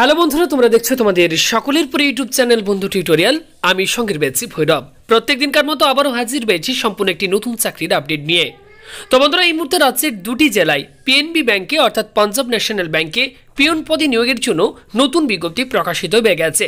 hello বন্ধুরা তোমরা দেখছো তোমাদের সকলের পরে ইউটিউব চ্যানেল বন্ধু টিউটোরিয়াল আমি সঙ্গের বেছি ভৈরব প্রত্যেক দিনকার মতো আবারও হাজির পেয়েছি সম্পূর্ণ একটি নতুন চাকরির আপডেট নিয়ে তো বন্ধুরা এই মুহূর্তে রাজ্যের দুটি জেলায় পিএনবি ব্যাংকে অর্থাৎ পাঞ্জাব ন্যাশনাল ব্যাংকে পিয়ন পদে নিয়োগের জন্য নতুন বিজ্ঞপ্তি প্রকাশিত হয়ে গেছে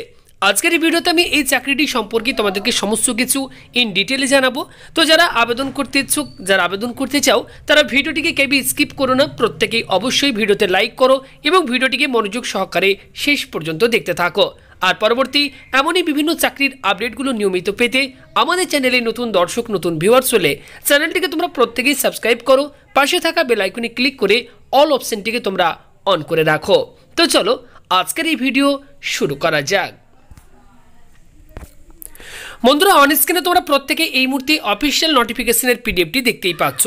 আজকের এই ভিডিওতে আমি এই চাকরিটি সম্পর্কে তোমাদেরকে সমস্ত কিছু ইন ডিটেলে জানাবো তো যারা আবেদন করতে ইচ্ছুক যারা আবেদন করতে চাও তারা ভিডিওটিকে কেবি স্কিপ করো না প্রত্যেকেই অবশ্যই ভিডিওতে লাইক করো এবং ভিডিওটিকে মনোযোগ সহকারে শেষ পর্যন্ত দেখতে থাকো আর পরবর্তী এমনই বিভিন্ন চাকরির আপডেটগুলো নিয়মিত পেতে আমাদের চ্যানেলে নতুন দর্শক নতুন ভিউয়ার্স হলে চ্যানেলটিকে তোমরা প্রত্যেকেই সাবস্ক্রাইব করো পাশে থাকা বেলাইকনে ক্লিক করে অল অপশানটিকে তোমরা অন করে রাখো তো চলো আজকের এই ভিডিও শুরু করা যাক বন্ধুরা অন স্ক্রিনে তোমরা প্রত্যেকে এই মুহূর্তে অফিসিয়াল নোটিফিকেশনের পিডিএফটি দেখতেই পাচ্ছ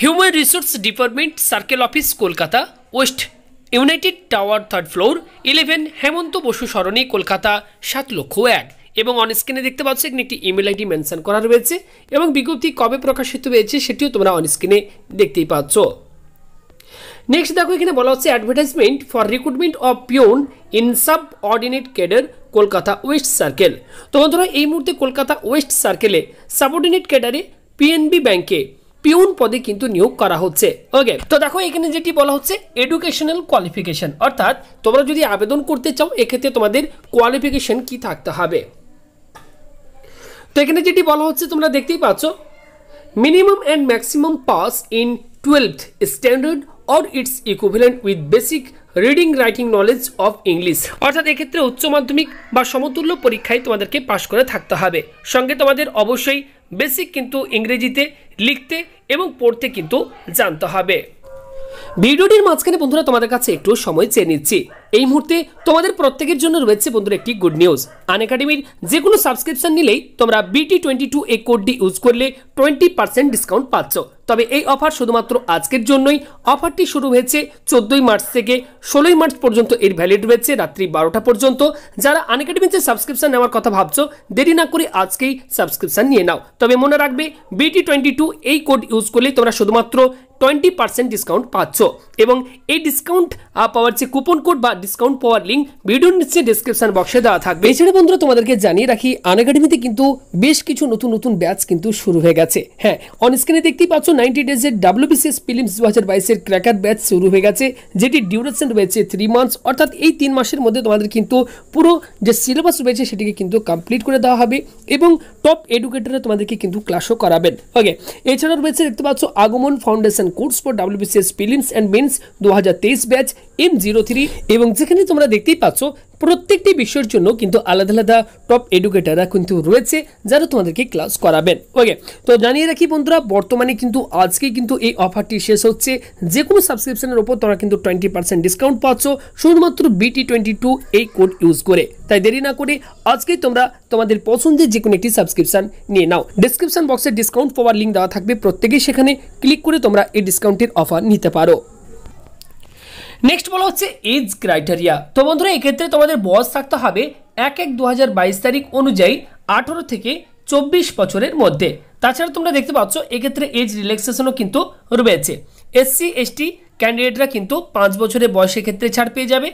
human resource department circle office Kolkata west united tower third floor eleven Hemanta Basu Sarani Kolkata সাত লক্ষ এক এবং অন স্ক্রিনে দেখতে পাচ্ছ এখানে একটি ইমেল আইডি মেনশন করা রয়েছে এবং বিজ্ঞপ্তি কবে প্রকাশিত হয়েছে সেটিও তোমরা অন স্ক্রিনে দেখতেই পাচ্ছ নেক্সট দেখো এখানে বলা হচ্ছে advertisement for recruitment of peon in subordinate cadre Kolkata west circle তো বন্ধুরা এই মুহূর্তে কলকাতা ওয়েস্ট সার্কেলে সাবঅর্ডিনেট ক্যাডারে পিএনবি ব্যাংকে পিউন পদে কিন্তু নিয়োগ করা হচ্ছে ওকে তো দেখো এখানে যেটি বলা হচ্ছে এডুকেশনাল কোয়ালিফিকেশন অর্থাৎ তোমরা যদি আবেদন করতে চাও এক্ষেত্রে তোমাদের কোয়ালিফিকেশন কি থাকতে হবে তো এখানে যেটি বলা হচ্ছে তোমরা দেখতেই পাচ্ছ minimum and maximum pass in twelve standard or its equivalent with basic reading writing knowledge of English অর্থাৎ এক্ষেত্রে উচ্চ মাধ্যমিক বা সমতুল্য পরীক্ষায় তোমাদেরকে পাশ করে থাকতে হবে সঙ্গে তোমাদের অবশ্যই বেসিক কিন্তু ইংরেজিতে লিখতে এবং পড়তে কিন্তু জানতে হবে ভিডিওটির মাঝখানে বন্ধুরা তোমাদের কাছে একটু সময় চেয়ে নিচ্ছি এই মুহূর্তে তোমাদের প্রত্যেকের জন্য রয়েছে বন্ধুরা একটি গুড নিউজ আন একাডেমির যে কোনো সাবস্ক্রিপশন নিলেই তোমরা বিটি টোয়েন্টি টু এই কোডটি ইউজ করলে টোয়েন্টি পার্সেন্ট ডিসকাউন্ট পাচ্ছ তবে এই অফার শুধুমাত্র আজকের জন্যই অফারটি শুরু হয়েছে চোদ্দোই মার্চ থেকে ষোলোই মার্চ পর্যন্ত এর ভ্যালিড রয়েছে রাত্রি বারোটা পর্যন্ত যারা আন একাডেমিতে সাবস্ক্রিপশন নেওয়ার কথা ভাবছো দেরি না করে আজকেই সাবস্ক্রিপশন নিয়ে নাও তবে মনে রাখবে বিটি টোয়েন্টি টু এই কোড ইউজ করলে তোমরা শুধুমাত্র টোয়েন্টি পার্সেন্ট ডিসকাউন্ট পাচ্ছ এবং এই ডিসকাউন্ট পাওয়ার যে কুপন কোড বা ডিসকাউন্ট পাওয়ার লিঙ্ক ভিডিওর নিচে ডিসক্রিপশন বক্সে দেওয়া থাকবে এছাড়া বন্ধুরা তোমাদেরকে জানিয়ে রাখি আন একাডেমিতে কিন্তু বেশ কিছু নতুন নতুন ব্যাচ কিন্তু শুরু হয়ে গেছে হ্যাঁ অন স্ক্রিনে দেখতেই পাচ্ছ নাইনটি ডেজের ডাব্লিউবিসিএস ফিলিমস দু হাজার বাইশের ক্র্যাকার ব্যাচ শুরু হয়ে গেছে যেটি ডিউরেশন রয়েছে থ্রি মান্থস অর্থাৎ এই তিন মাসের মধ্যে তোমাদের কিন্তু পুরো যে সিলেবাস রয়েছে সেটিকে কিন্তু কমপ্লিট করে দেওয়া হবে এবং টপ এডুকেটাররা তোমাদেরকে কিন্তু ক্লাসও করাবেন ওকে এছাড়াও রয়েছে দেখতে পাচ্ছ Agaman foundation course for WBCS prelims and mains দু হাজার তেইশ ব্যাচ এম জিরো থ্রি এবং যেখানে তোমরা দেখতেই পাচ্ছ প্রত্যেকটি বিষয়ের জন্য কিন্তু আলাদা আলাদা টপ এডুকেটাররা কিন্তু রয়েছে যারা তোমাদেরকে ক্লাস করাবেন ওকে তো জানিয়ে রাখি বন্ধুরা বর্তমানে কিন্তু আজকে কিন্তু এই অফারটি শেষ হচ্ছে যে কোনো সাবস্ক্রিপশনের ওপর তোমরা কিন্তু টোয়েন্টি পার্সেন্ট ডিসকাউন্ট পাচ্ছ শুধুমাত্র বিটি টোয়েন্টি টু এই কোড ইউজ করে তাই দেরি না করে আজকেই তোমরা তোমাদের পছন্দের যে কোনো একটি সাবস্ক্রিপশন নিয়ে নাও ডিসক্রিপশন বক্সে ডিসকাউন্ট পাওয়ার লিঙ্ক দেওয়া থাকবে প্রত্যেকেই সেখানে ক্লিক করে তোমরা এই ডিসকাউন্টের অফার নিতে পারো নেক্সট বলা হচ্ছে এজ ক্রাইটেরিয়া তো বন্ধুরা এক্ষেত্রে তোমাদের বয়স থাকতে হবে এক এক দু তারিখ অনুযায়ী আঠেরো থেকে চব্বিশ বছরের মধ্যে তাছাড়া তোমরা দেখতে পাচ্ছ এক্ষেত্রে এজ রিল্যাক্সেশনও কিন্তু রয়েছে এসসি এসটি ক্যান্ডিডেটরা কিন্তু পাঁচ বছরের বয়সের ক্ষেত্রে ছাড় পেয়ে যাবে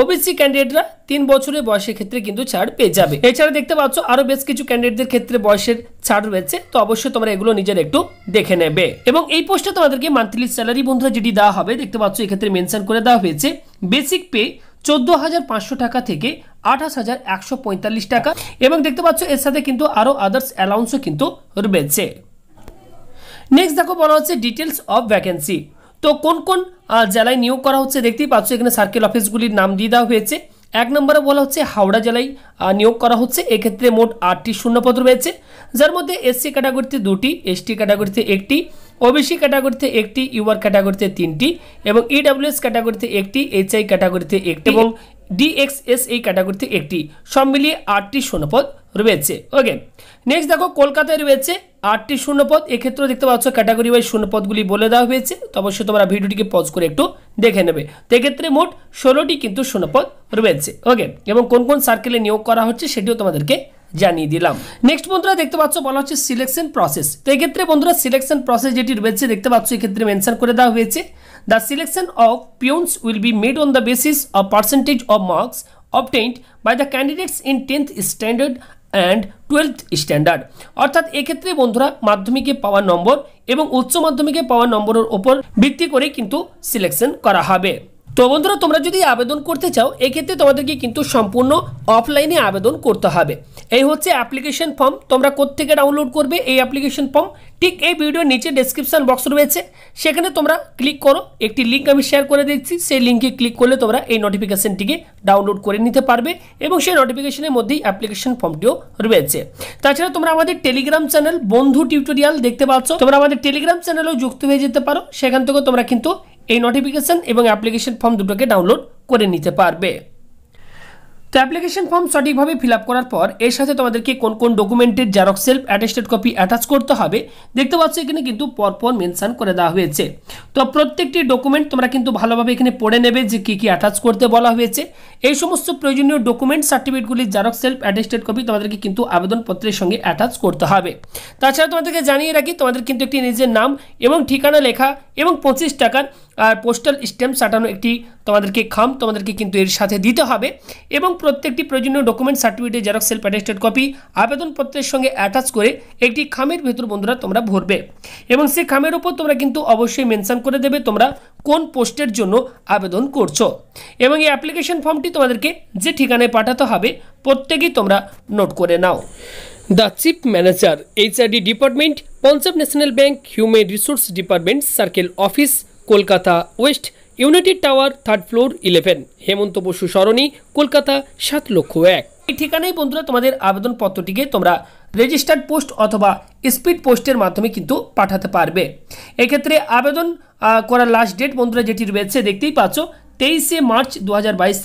ওবিসি ক্যান্ডিডেটরা তিন বছরের বয়সের ক্ষেত্রে কিন্তু ছাড় পেয়ে যাবে এছাড়া দেখতে পাচ্ছ আরও বেশ কিছু ক্যান্ডিডেটদের ক্ষেত্রে বয়সের ছাড় রয়েছে তো অবশ্যই তোমরা এগুলো নিজের একটু দেখে নেবে এবং এই পোস্টে তোমাদেরকে মান্থলি স্যালারি বন্ধুরা যেটি দেওয়া হবে দেখতে পাচ্ছ এক্ষেত্রে মেনশন করে দেওয়া হয়েছে বেসিক পে চোদ্দ হাজার পাঁচশো টাকা থেকে আঠাশ হাজার একশো পঁয়তাল্লিশ টাকা এবং দেখতে পাচ্ছ এর সাথে কিন্তু আরও আদার্স অ্যালাউন্সও কিন্তু রয়েছে নেক্সট দেখো বলা হচ্ছে ডিটেলস অফ ভ্যাকেন্সি তো কোন কোন জেলায় নিয়োগ করা হচ্ছে দেখতেই পাচ্ছ এখানে সার্কেল অফিসগুলির নাম দিয়ে দেওয়া হয়েছে এক নম্বরে বলা হচ্ছে হাওড়া জেলায় নিয়োগ করা হচ্ছে এক্ষেত্রে মোট আটটি শূন্যপদ রয়েছে যার মধ্যে এসসি ক্যাটাগরিতে দুটি এসটি ক্যাটাগরিতে একটি ওবিসি ক্যাটাগরিতে একটি ইউআর ক্যাটাগরিতে তিনটি এবং ইডাব্লিউএস e ক্যাটাগরিতে একটি এইচআই ক্যাটাগরিতে একটি এবং ডিএক্সএস এই ক্যাটাগরিতে একটি সব মিলিয়ে আটটি শূন্যপদ রয়েছে ওকে নেক্সট দেখো কলকাতায় রয়েছে আটটি শূন্যপদ এক্ষেত্রেও দেখতে পাচ্ছ ক্যাটাগরি ওয়াইজ শূন্যপদগুলি বলে দেওয়া হয়েছে তো অবশ্যই তোমরা ভিডিওটিকে পজ করে একটু দেখে নেবে তো এক্ষেত্রে মোট ষোলোটি কিন্তু শূন্যপদ রয়েছে ওকে এবং কোন কোন সার্কেলে নিয়োগ করা হচ্ছে সেটিও তোমাদেরকে যানি দিলাম नेक्स्ट পন্ত্রে দেখতে পাচ্ছ বলা হচ্ছে সিলেকশন প্রসেস তেক্ষেত্রে বন্ধুরা সিলেকশন প্রসেস যেটি রয়েছে সেটা দেখতে পাচ্ছ এই ক্ষেত্রে মেনশন করা দেওয়া হয়েছে the selection of peons will be made on the basis of percentage of marks obtained by the candidates in 10th standard and 12th standard অর্থাৎ এই ক্ষেত্রে বন্ধুরা মাধ্যমিকে পাওয়া নম্বর এবং উচ্চ মাধ্যমিকে পাওয়া নম্বরের উপর ভিত্তি করে কিন্তু সিলেকশন করা হবে তো বন্ধুরা তোমরা যদি আবেদন করতে চাও এক্ষেত্রে তোমাদেরকে কিন্তু সম্পূর্ণ অফলাইনে আবেদন করতে হবে এই হচ্ছে অ্যাপ্লিকেশন ফর্ম তোমরা কোত্থেকে ডাউনলোড করবে এই অ্যাপ্লিকেশন ফর্ম ঠিক এই ভিডিওর নিচে ডেসক্রিপশান বক্স রয়েছে সেখানে তোমরা ক্লিক করো একটি লিঙ্ক আমি শেয়ার করে দিচ্ছি সেই লিঙ্কে ক্লিক করলে তোমরা এই নোটিফিকেশানটিকে ডাউনলোড করে নিতে পারবে এবং সেই নোটিফিকেশনের মধ্যেই অ্যাপ্লিকেশন ফর্মটিও রয়েছে তাছাড়া তোমরা আমাদের টেলিগ্রাম চ্যানেল বন্ধু টিউটোরিয়াল দেখতে পাচ্ছ তোমরা আমাদের টেলিগ্রাম চ্যানেলেও যুক্ত হয়ে যেতে পারো সেখান থেকেও তোমরা কিন্তু এই নোটিফিকেশান এবং অ্যাপ্লিকেশন ফর্ম দুটোকে ডাউনলোড করে নিতে পারবে তো অ্যাপ্লিকেশন ফর্ম সঠিকভাবে ফিল করার পর এর সাথে তোমাদেরকে কোন কোন ডকুমেন্টের xerox self attested copy attach করতে হবে দেখতে পাচ্ছ এখানে কিন্তু পরপর মেনশান করে দেওয়া হয়েছে তো প্রত্যেকটি ডকুমেন্ট তোমরা কিন্তু ভালোভাবে এখানে পড়ে নেবে যে কী কী অ্যাটাচ করতে বলা হয়েছে এই সমস্ত প্রয়োজনীয় ডকুমেন্ট সার্টিফিকেটগুলির জেরক্স সেলফ অ্যাটেস্টেড কপি তোমাদেরকে কিন্তু আবেদনপত্রের সঙ্গে অ্যাটাচ করতে হবে তাছাড়া তোমাদেরকে জানিয়ে রাখি তোমাদের কিন্তু একটি নিজের নাম এবং ঠিকানা লেখা এবং পঁচিশ টাকার আর পোস্টাল স্ট্যাম্প সাটানো একটি তোমাদেরকে খাম তোমাদেরকে কিন্তু এর সাথে দিতে হবে এবং প্রত্যেকটি প্রয়োজনীয় document certificate xerox attested copy আবেদনপত্রের সঙ্গে অ্যাটাচ করে একটি খামের ভেতর বন্ধুরা তোমরা ভরবে এবং সেই খামের ওপর তোমরা কিন্তু অবশ্যই মেনশান করে দেবে তোমরা কোন পোস্টের জন্য আবেদন করছো এবং এই অ্যাপ্লিকেশন ফর্মটি তোমাদেরকে যে ঠিকানায় পাঠাতে হবে প্রত্যেকেই তোমরা নোট করে নাও the chief manager HRD department Punjab national bank human resource department circle office Kolkata west united tower third floor eleven Hemanta Basu Sarani Kolkata সাত লক্ষ এক এই ঠিকানায় বন্ধুরা তোমাদের আবেদনপত্রটিকে তোমরা রেজিস্টার্ড পোস্ট অথবা স্পিড পোস্টের মাধ্যমে কিন্তু পাঠাতে পারবে এক্ষেত্রে আবেদন করার লাস্ট ডেট বন্ধুরা যেটি রয়েছে দেখতেই পাচ্ছ তেইশে মার্চ দু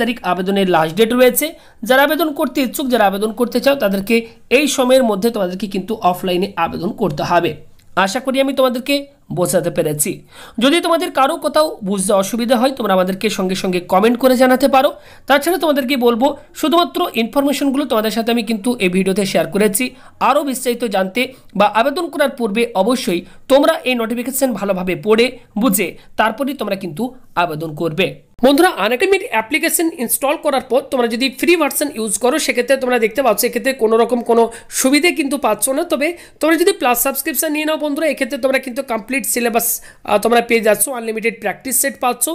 তারিখ আবেদনের লাস্ট ডেট রয়েছে যারা আবেদন করতে ইচ্ছুক যারা আবেদন করতে চাও তাদেরকে এই সময়ের মধ্যে তোমাদেরকে কিন্তু অফলাইনে আবেদন করতে হবে আশা করি আমি তোমাদেরকে বোঝাতে পেরেছি যদি তোমাদের কারো কোথাও বুঝতে অসুবিধা হয় তোমরা আমাদেরকে সঙ্গে সঙ্গে কমেন্ট করে জানাতে পারো তাছাড়া তোমাদেরকে বলবো শুধুমাত্র ইনফরমেশনগুলো তোমাদের সাথে আমি কিন্তু এই ভিডিওতে শেয়ার করেছি আরও বিস্তারিত জানতে বা আবেদন করার পূর্বে অবশ্যই তোমরা এই নোটিফিকেশান ভালোভাবে পড়ে বুঝে তারপরেই তোমরা কিন্তু আবেদন করবে বন্ধুরা আনএকাডেমির অ্যাপ্লিকেশন ইনস্টল করার পর তোমরা যদি ফ্রি ভার্সন ইউজ করো সেক্ষেত্রে তোমরা দেখতে পাচ্ছ এক্ষেত্রে কোনো রকম কোনো সুবিধে কিন্তু পাচ্ছ না তবে তোমরা যদি প্লাস সাবস্ক্রিপশান নিয়ে নাও বন্ধুরা এক্ষেত্রে তোমরা কিন্তু কমপ্লিট সিলেবাস তোমরা পেয়ে যাচ্ছ আনলিমিটেড প্র্যাকটিস সেট পাচ্ছ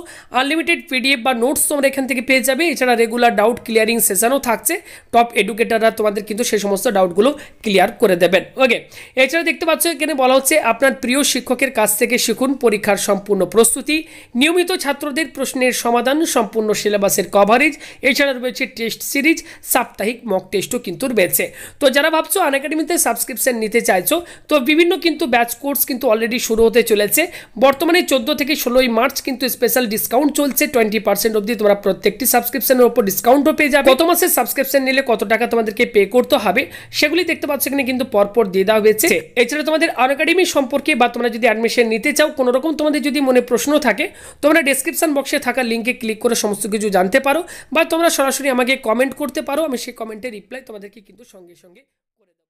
আনলিমিটেড পিডিএফ বা নোটস তোমরা এখান থেকে পেয়ে যাবে এছাড়া রেগুলার ডাউট ক্লিয়ারিং সেশনও থাকছে টপ এডুকেটাররা তোমাদের কিন্তু সে সমস্ত ডাউটগুলো ক্লিয়ার করে দেবেন ওকে এছাড়া দেখতে পাচ্ছ এখানে বলা হচ্ছে আপনার প্রিয় শিক্ষকের কাছ থেকে শিখুন পরীক্ষার সম্পূর্ণ প্রস্তুতি নিয়মিত ছাত্র ছাত্রদের প্রশ্নের সমাধান সম্পূর্ণ সিলেবাসের কভারেজ এছাড়া রয়েছে টেস্ট সিরিজ সাপ্তাহিক মক টেস্টও কিন্তু রয়েছে তো যারা ভাবছো আন একাডেমিতে সাবস্ক্রিপশন নিতে চাইছো তো বিভিন্ন কিন্তু ব্যাচ কোর্স কিন্তু অলরেডি শুরু হতে চলেছে বর্তমানে চোদ্দ থেকে ষোলোই মার্চ কিন্তু স্পেশাল ডিসকাউন্ট চলছে টোয়েন্টি পার্সেন্ট অবধি তোমরা প্রত্যেকটি সাবস্ক্রিপশানের ওপর ডিসকাউন্টও পেয়ে যাবে গত মাসে সাবস্ক্রিপশান নিলে কত টাকা তোমাদেরকে পে করতে হবে সেগুলি দেখতে পাচ্ছ এখানে কিন্তু পরপর দিয়ে দেওয়া হয়েছে এছাড়া তোমাদের আন একাডেমি সম্পর্কে বা তোমরা যদি অ্যাডমিশন নিতে চাও কোনোরকম তোমাদের যদি মনে প্রশ্ন থাকে তোমরা ডেসক্রিপশান বক্সে থাকা লিঙ্কে ক্লিক করে সমস্ত কিছু জানতে পারো বা তোমরা সরাসরি আমাকে কমেন্ট করতে পারো আমি সেই কমেন্টের রিপ্লাই তোমাদেরকে কিন্তু সঙ্গে সঙ্গে করে